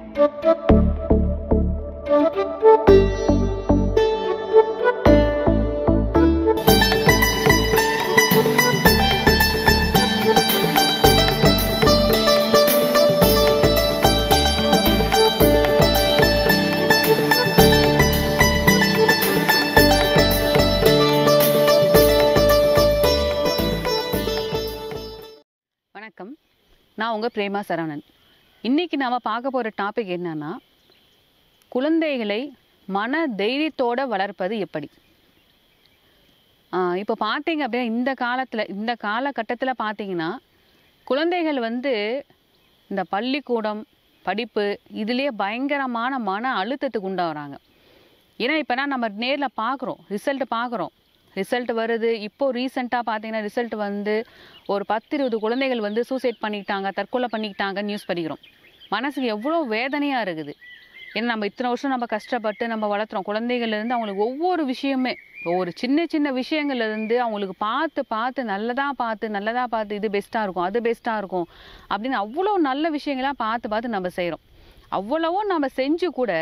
வணக்கம் நான் உங்கள் பிரேமா சரவணன் இன்றைக்கி நாம் பார்க்க போகிற டாபிக் என்னென்னா குழந்தைகளை மன தைரியத்தோடு வளர்ப்பது எப்படி இப்போ பார்த்தீங்க அப்படின்னா இந்த காலத்தில் இந்த காலகட்டத்தில் பார்த்தீங்கன்னா குழந்தைகள் வந்து இந்த பள்ளிக்கூடம் படிப்பு இதுலேயே பயங்கரமான மன அழுத்தத்துக்கு உண்டாகிறாங்க ஏன்னா இப்போனா நம்ம நேரில் பார்க்குறோம் ரிசல்ட் பார்க்குறோம் ரிசல்ட் வருது இப்போது ரீசெண்டாக பார்த்தீங்கன்னா ரிசல்ட் வந்து ஒரு பத்து இருபது குழந்தைகள் வந்து சூசைட் பண்ணிக்கிட்டாங்க தற்கொலை பண்ணிக்கிட்டாங்க நியூஸ் படிக்கிறோம் மனசுக்கு எவ்வளோ வேதனையாக இருக்குது ஏன்னா நம்ம இத்தனை வருஷம் நம்ம கஷ்டப்பட்டு நம்ம வளர்த்துறோம் குழந்தைகள்லேருந்து அவங்களுக்கு ஒவ்வொரு விஷயமே ஒரு சின்ன சின்ன விஷயங்கள்லேருந்து அவங்களுக்கு பார்த்து பார்த்து நல்லதாக பார்த்து நல்லதாக பார்த்து இது பெஸ்ட்டாக இருக்கும் அது பெஸ்ட்டாக இருக்கும் அப்படின்னு அவ்வளோ நல்ல விஷயங்களாக பார்த்து பார்த்து நம்ம செய்கிறோம் அவ்வளவும் நம்ம செஞ்சு கூட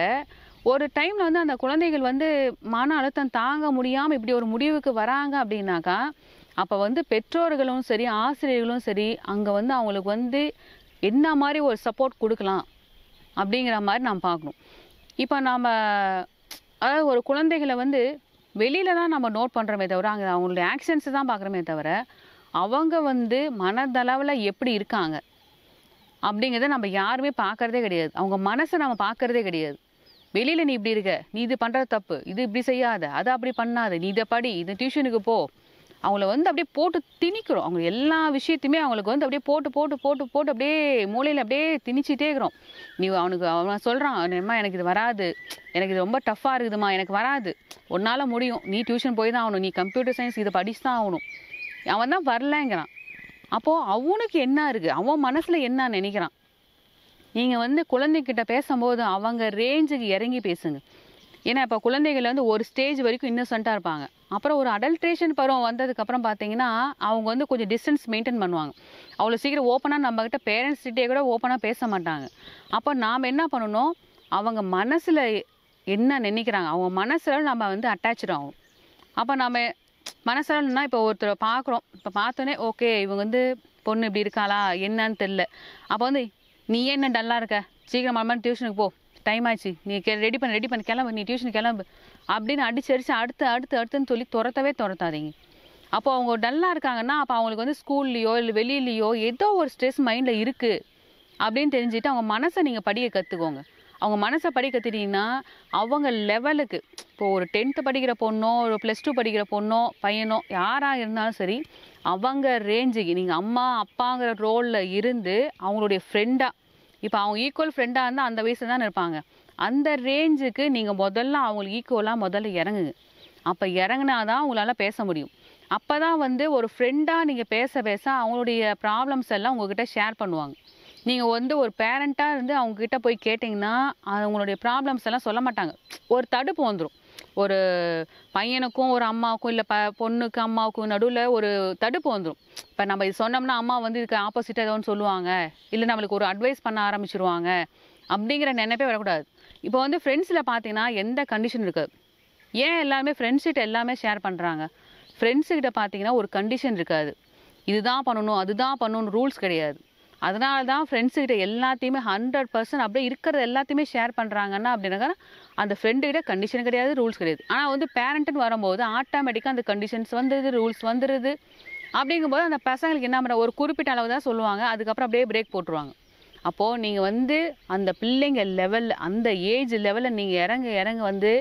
ஒரு டைமில் வந்து அந்த குழந்தைகள் வந்து மன அழுத்தம் தாங்க முடியாமல் இப்படி ஒரு முடிவுக்கு வராங்க அப்படின்னாக்கா அப்போ வந்து பெற்றோர்களும் சரி ஆசிரியர்களும் சரி அங்கே வந்து அவங்களுக்கு வந்து என்ன மாதிரி ஒரு சப்போர்ட் கொடுக்கலாம் அப்படிங்கிற மாதிரி நாம் பார்க்கணும் இப்போ நாம் அதாவது ஒரு குழந்தைகளை வந்து வெளியில் தான் நம்ம நோட் பண்ணுறோமே தவிர அங்கே அவங்களுடைய ஆக்ஷன்ஸை தான் பார்க்குறமே தவிர அவங்க வந்து மனதளவில் எப்படி இருக்காங்க அப்படிங்கிறத நம்ம யாருமே பார்க்குறதே கிடையாது அவங்க மனசை நம்ம பார்க்குறதே கிடையாது வெளியில் நீ இப்படி இருக்க நீ இது பண்ற தப்பு இது இப்படி செய்யாத அதை அப்படி பண்ணாத நீ இதை படி இது டியூஷனுக்கு போ அவங்கள வந்து அப்படியே போட்டு திணிக்கிறோம் அவங்க எல்லா விஷயத்தையுமே அவங்களுக்கு வந்து அப்படியே போட்டு போட்டு போட்டு போட்டு அப்படியே மூலையில் அப்படியே திணிச்சிட்டே இருக்கிறோம் நீ அவனுக்கு அவன் சொல்கிறான் என்னம்மா எனக்கு இது வராது எனக்கு இது ரொம்ப டஃப்பாக இருக்குதுமா எனக்கு வராது உன்னால் முடியும் நீ டியூஷன் போய் தான் ஆகணும் நீ கம்ப்யூட்டர் சயின்ஸ் இதை படிச்சு தான் ஆகணும் அவன் தான் வரலங்கிறான் அப்போது அவனுக்கு என்ன இருக்குது அவன் மனசில் என்ன நினைக்கிறான் நீங்கள் வந்து குழந்தைகிட்ட பேசும்போது அவங்க ரேஞ்சுக்கு இறங்கி பேசுங்க ஏன்னா இப்போ குழந்தைகள் வந்து ஒரு ஸ்டேஜ் வரைக்கும் இன்னசென்ட்டாக இருப்பாங்க அப்புறம் ஒரு அடல்ட்ரேஷன் பருவம் வந்ததுக்கப்புறம் பார்த்தீங்கன்னா அவங்க வந்து கொஞ்சம் டிஸ்டன்ஸ் மெயின்டைன் பண்ணுவாங்க அவ்வளோ சீக்கிரம் ஓப்பனாக நம்மக்கிட்ட கிட்டே கூட ஓப்பனாக பேச மாட்டாங்க அப்போ நாம் என்ன பண்ணணும் அவங்க மனசில் என்ன நினைக்கிறாங்க அவங்க மனசில் நம்ம வந்து அட்டாச்சு ஆகும் அப்போ நம்ம மனசளவுனா இப்போ ஒருத்தர் பார்க்குறோம் இப்போ பார்த்தோன்னே ஓகே இவங்க வந்து பொண்ணு இப்படி இருக்காளா என்னன்னு தெரில அப்போ வந்து நீ ஏன் டல்லாக இருக்க சீக்கிரம் மாதிரி டியூஷனுக்கு போ டைம் ஆச்சு நீ கே ரெடி பண்ண ரெடி பண்ணி கிளம்பு நீ டியூஷன் கிளம்பு அப்படின்னு அடிச்சு அடிச்சு அடுத்து அடுத்து அடுத்துன்னு சொல்லி துரத்தவே துரத்தாதீங்க அப்போ அவங்க டல்லாக இருக்காங்கன்னா அப்போ அவங்களுக்கு வந்து ஸ்கூல்லையோ இல்லை வெளியிலையோ ஏதோ ஒரு ஸ்ட்ரெஸ் மைண்டில் இருக்குது அப்படின்னு தெரிஞ்சுட்டு அவங்க மனசை நீங்கள் படியை கற்றுக்கோங்க அவங்க மனசை படிக்க தெரியும்னா அவங்க லெவலுக்கு இப்போது ஒரு டென்த்து படிக்கிற பொண்ணோ ஒரு ப்ளஸ் டூ படிக்கிற பொண்ணோ பையனோ யாராக இருந்தாலும் சரி அவங்க ரேஞ்சுக்கு நீங்கள் அம்மா அப்பாங்கிற ரோலில் இருந்து அவங்களுடைய ஃப்ரெண்டாக இப்போ அவங்க ஈக்குவல் ஃப்ரெண்டாக இருந்தால் அந்த வயசில் தான் இருப்பாங்க அந்த ரேஞ்சுக்கு நீங்கள் முதல்ல அவங்களுக்கு ஈக்குவலாக முதல்ல இறங்குங்க அப்போ இறங்கினா தான் உங்களால் பேச முடியும் அப்போ தான் வந்து ஒரு ஃப்ரெண்டாக நீங்கள் பேச பேச அவங்களுடைய ப்ராப்ளம்ஸ் எல்லாம் உங்ககிட்ட ஷேர் பண்ணுவாங்க நீங்கள் வந்து ஒரு பேரண்ட்டாக இருந்து அவங்கக்கிட்ட போய் கேட்டிங்கன்னா அவங்களுடைய ப்ராப்ளம்ஸ் எல்லாம் சொல்ல மாட்டாங்க ஒரு தடுப்பு வந்துடும் ஒரு பையனுக்கும் ஒரு அம்மாவுக்கும் இல்லை ப பொண்ணுக்கு அம்மாவுக்கும் நடுவில் ஒரு தடுப்பு வந்துடும் இப்போ நம்ம இது சொன்னோம்னா அம்மா வந்து இதுக்கு ஆப்போசிட்டாக ஏதோ ஒன்று சொல்லுவாங்க இல்லை நம்மளுக்கு ஒரு அட்வைஸ் பண்ண ஆரம்பிச்சிருவாங்க அப்படிங்கிற நினைப்பே வரக்கூடாது இப்போ வந்து ஃப்ரெண்ட்ஸில் பார்த்தீங்கன்னா எந்த கண்டிஷன் இருக்காது ஏன் எல்லாமே ஃப்ரெண்ட்ஸ்கிட்ட எல்லாமே ஷேர் பண்ணுறாங்க ஃப்ரெண்ட்ஸுக்கிட்ட பார்த்தீங்கன்னா ஒரு கண்டிஷன் இருக்காது இதுதான் பண்ணணும் அதுதான் பண்ணணும்னு ரூல்ஸ் கிடையாது அதனால தான் ஃப்ரெண்ட்ஸுக்கிட்ட எல்லாத்தையுமே ஹண்ட்ரட் பர்சன்ட் அப்படியே இருக்கிறது எல்லாத்தையுமே ஷேர் பண்ணுறாங்கன்னா அப்படின்னாக்கா அந்த ஃப்ரெண்டுகிட்ட கண்டிஷன் கிடையாது ரூல்ஸ் கிடையாது ஆனால் வந்து பேரண்ட்டுன்னு வரும்போது ஆட்டோமேட்டிக்காக அந்த கண்டிஷன்ஸ் வந்துடுது ரூல்ஸ் வந்துடுது அப்படிங்கும்போது அந்த பசங்களுக்கு என்ன பண்ணுற ஒரு குறிப்பிட்ட அளவு தான் சொல்லுவாங்க அதுக்கப்புறம் அப்படியே பிரேக் போட்டுருவாங்க அப்போது நீங்கள் வந்து அந்த பிள்ளைங்க லெவலில் அந்த ஏஜ் லெவலில் நீங்கள் இறங்க இறங்க வந்து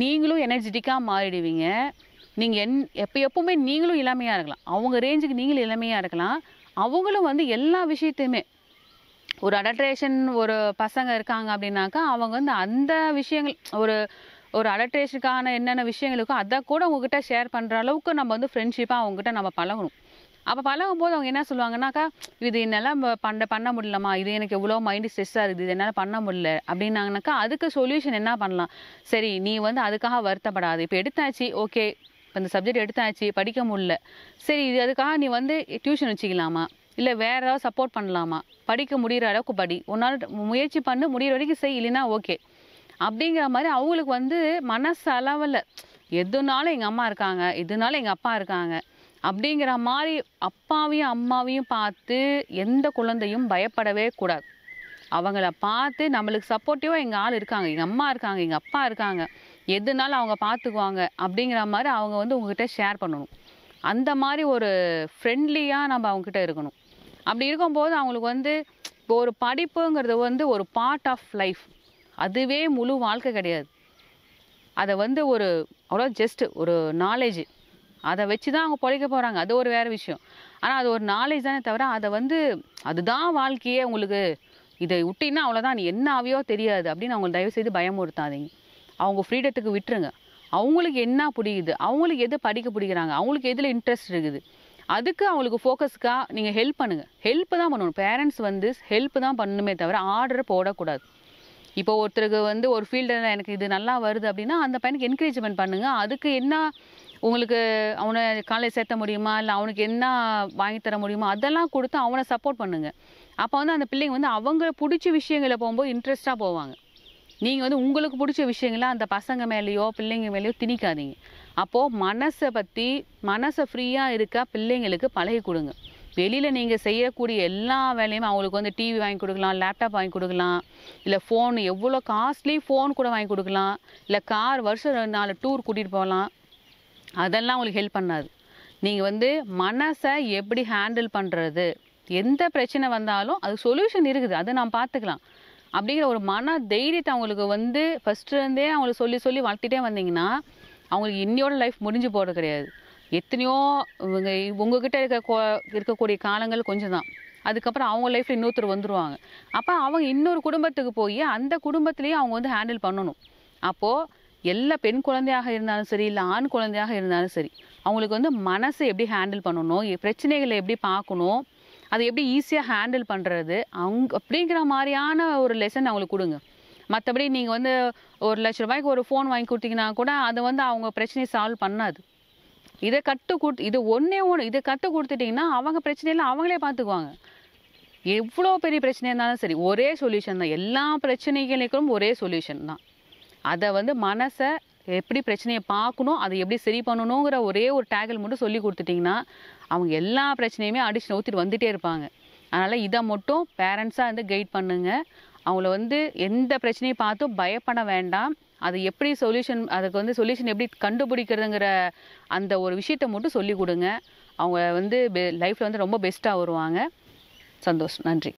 நீங்களும் எனர்ஜெட்டிக்காக மாறிடுவீங்க நீங்கள் என் எப்போ எப்போவுமே நீங்களும் இளமையாக இருக்கலாம் அவங்க ரேஞ்சுக்கு நீங்களும் இளமையாக இருக்கலாம் அவங்களும் வந்து எல்லா விஷயத்தையுமே ஒரு அடல்ட்ரேஷன் ஒரு பசங்க இருக்காங்க அப்படின்னாக்கா அவங்க வந்து அந்த விஷயங்கள் ஒரு ஒரு அடல்ட்ரேஷனுக்கான என்னென்ன விஷயங்களுக்கோ அதை கூட உங்ககிட்ட ஷேர் பண்ணுற அளவுக்கு நம்ம வந்து ஃப்ரெண்ட்ஷிப்பாக அவங்ககிட்ட நம்ம பழகணும் அப்போ பழகும் போது அவங்க என்ன சொல்லுவாங்கன்னாக்கா இது என்னால் பண்ண பண்ண முடியலம்மா இது எனக்கு எவ்வளோ மைண்டு ஸ்ட்ரெஸ்ஸாக இருக்குது இது என்னால் பண்ண முடியல அப்படின்னாங்கனாக்கா அதுக்கு சொல்யூஷன் என்ன பண்ணலாம் சரி நீ வந்து அதுக்காக வருத்தப்படாது இப்போ எடுத்தாச்சு ஓகே இப்போ இந்த சப்ஜெக்ட் எடுத்தாச்சு படிக்க முடில சரி இது அதுக்காக நீ வந்து டியூஷன் வச்சுக்கலாமா இல்லை வேறு ஏதாவது சப்போர்ட் பண்ணலாமா படிக்க முடிகிற அளவுக்கு படி ஒன்றால் முயற்சி பண்ணு முடிகிற வரைக்கும் செய் இல்லைன்னா ஓகே அப்படிங்கிற மாதிரி அவங்களுக்கு வந்து மனசு அளவில் எதுனாலும் எங்கள் அம்மா இருக்காங்க எதுனாலும் எங்கள் அப்பா இருக்காங்க அப்படிங்கிற மாதிரி அப்பாவையும் அம்மாவையும் பார்த்து எந்த குழந்தையும் பயப்படவே கூடாது அவங்கள பார்த்து நம்மளுக்கு சப்போர்ட்டிவாக எங்கள் ஆள் இருக்காங்க எங்கள் அம்மா இருக்காங்க எங்கள் அப்பா இருக்காங்க எதுனாலும் அவங்க பார்த்துக்குவாங்க அப்படிங்கிற மாதிரி அவங்க வந்து உங்ககிட்ட ஷேர் பண்ணணும் அந்த மாதிரி ஒரு ஃப்ரெண்ட்லியாக நம்ம அவங்கக்கிட்ட இருக்கணும் அப்படி இருக்கும்போது அவங்களுக்கு வந்து இப்போ ஒரு படிப்புங்கிறது வந்து ஒரு பார்ட் ஆஃப் லைஃப் அதுவே முழு வாழ்க்கை கிடையாது அதை வந்து ஒரு அவ்வளோ ஜஸ்ட்டு ஒரு நாலேஜ் அதை வச்சு தான் அவங்க பிழைக்க போகிறாங்க அது ஒரு வேறு விஷயம் ஆனால் அது ஒரு நாலேஜ் தானே தவிர அதை வந்து அதுதான் வாழ்க்கையே உங்களுக்கு இதை விட்டின்னா அவ்வளோதான் நீ என்ன ஆவியோ தெரியாது அப்படின்னு அவங்களை தயவுசெய்து பயமுறுத்தாதீங்க அவங்க ஃப்ரீடத்துக்கு விட்டுருங்க அவங்களுக்கு என்ன பிடிக்குது அவங்களுக்கு எது படிக்க பிடிக்கிறாங்க அவங்களுக்கு எதில் இன்ட்ரெஸ்ட் இருக்குது அதுக்கு அவங்களுக்கு ஃபோக்கஸ்க்காக நீங்கள் ஹெல்ப் பண்ணுங்கள் ஹெல்ப் தான் பண்ணணும் பேரண்ட்ஸ் வந்து ஹெல்ப் தான் பண்ணணுமே தவிர ஆர்டர் போடக்கூடாது இப்போ ஒருத்தருக்கு வந்து ஒரு ஃபீல்டில் எனக்கு இது நல்லா வருது அப்படின்னா அந்த பையனுக்கு என்கரேஜ்மெண்ட் பண்ணுங்கள் அதுக்கு என்ன உங்களுக்கு அவனை காலேஜ் சேர்த்த முடியுமா இல்லை அவனுக்கு என்ன வாங்கி தர முடியுமா அதெல்லாம் கொடுத்து அவனை சப்போர்ட் பண்ணுங்கள் அப்போ வந்து அந்த பிள்ளைங்க வந்து அவங்க பிடிச்ச விஷயங்களை போகும்போது இன்ட்ரெஸ்ட்டாக போவாங்க நீங்கள் வந்து உங்களுக்கு பிடிச்ச விஷயங்களை அந்த பசங்க மேலேயோ பிள்ளைங்க மேலேயோ திணிக்காதீங்க அப்போது மனசை பற்றி மனசை ஃப்ரீயாக இருக்க பிள்ளைங்களுக்கு பழகி கொடுங்க வெளியில் நீங்கள் செய்யக்கூடிய எல்லா வேலையும் அவங்களுக்கு வந்து டிவி வாங்கி கொடுக்கலாம் லேப்டாப் வாங்கி கொடுக்கலாம் இல்லை ஃபோன் எவ்வளோ காஸ்ட்லி ஃபோன் கூட வாங்கி கொடுக்கலாம் இல்லை கார் வருஷம் ரெண்டு நாலு டூர் கூட்டிகிட்டு போகலாம் அதெல்லாம் உங்களுக்கு ஹெல்ப் பண்ணாது நீங்கள் வந்து மனசை எப்படி ஹேண்டில் பண்ணுறது எந்த பிரச்சனை வந்தாலும் அது சொல்யூஷன் இருக்குது அதை நாம் பார்த்துக்கலாம் அப்படிங்கிற ஒரு மன தைரியத்தை அவங்களுக்கு வந்து ஃபஸ்ட்டுருந்தே அவங்களுக்கு சொல்லி சொல்லி வளர்த்திட்டே வந்தீங்கன்னா அவங்களுக்கு இன்னியோட லைஃப் முடிஞ்சு போகிறது கிடையாது எத்தனையோ இவங்க உங்ககிட்ட இருக்க இருக்கக்கூடிய காலங்கள் கொஞ்சம் தான் அதுக்கப்புறம் அவங்க லைஃப்பில் இன்னொருத்தர் வந்துடுவாங்க அப்போ அவங்க இன்னொரு குடும்பத்துக்கு போய் அந்த குடும்பத்துலேயும் அவங்க வந்து ஹேண்டில் பண்ணணும் அப்போது எல்லா பெண் குழந்தையாக இருந்தாலும் சரி இல்லை ஆண் குழந்தையாக இருந்தாலும் சரி அவங்களுக்கு வந்து மனசை எப்படி ஹேண்டில் பண்ணணும் பிரச்சனைகளை எப்படி பார்க்கணும் அது எப்படி ஈஸியாக ஹேண்டில் பண்ணுறது அவங்க அப்படிங்கிற மாதிரியான ஒரு லெசன் அவங்களுக்கு கொடுங்க மற்றபடி நீங்கள் வந்து ஒரு லட்ச ரூபாய்க்கு ஒரு ஃபோன் வாங்கி கொடுத்தீங்கன்னா கூட அது வந்து அவங்க பிரச்சனையை சால்வ் பண்ணாது இதை கற்று கொடுத்து இது ஒன்றே ஒன்று இதை கற்று கொடுத்துட்டிங்கன்னா அவங்க பிரச்சனையெல்லாம் அவங்களே பார்த்துக்குவாங்க எவ்வளோ பெரிய பிரச்சனையாக இருந்தாலும் சரி ஒரே சொல்யூஷன் தான் எல்லா பிரச்சனைகளுக்கும் ஒரே சொல்யூஷன் தான் அதை வந்து மனசை எப்படி பிரச்சனையை பார்க்கணும் அதை எப்படி சரி பண்ணணுங்கிற ஒரே ஒரு டேகல் மட்டும் சொல்லி கொடுத்துட்டிங்கன்னா அவங்க எல்லா பிரச்சனையுமே அடிச்சு ஊற்றிட்டு வந்துகிட்டே இருப்பாங்க அதனால் இதை மட்டும் பேரண்ட்ஸாக வந்து கைட் பண்ணுங்கள் அவங்கள வந்து எந்த பிரச்சனையும் பார்த்தும் பயப்பட வேண்டாம் அது எப்படி சொல்யூஷன் அதுக்கு வந்து சொல்யூஷன் எப்படி கண்டுபிடிக்கிறதுங்கிற அந்த ஒரு விஷயத்த மட்டும் சொல்லி கொடுங்க அவங்க வந்து லைஃப்பில் வந்து ரொம்ப பெஸ்ட்டாக வருவாங்க சந்தோஷம் நன்றி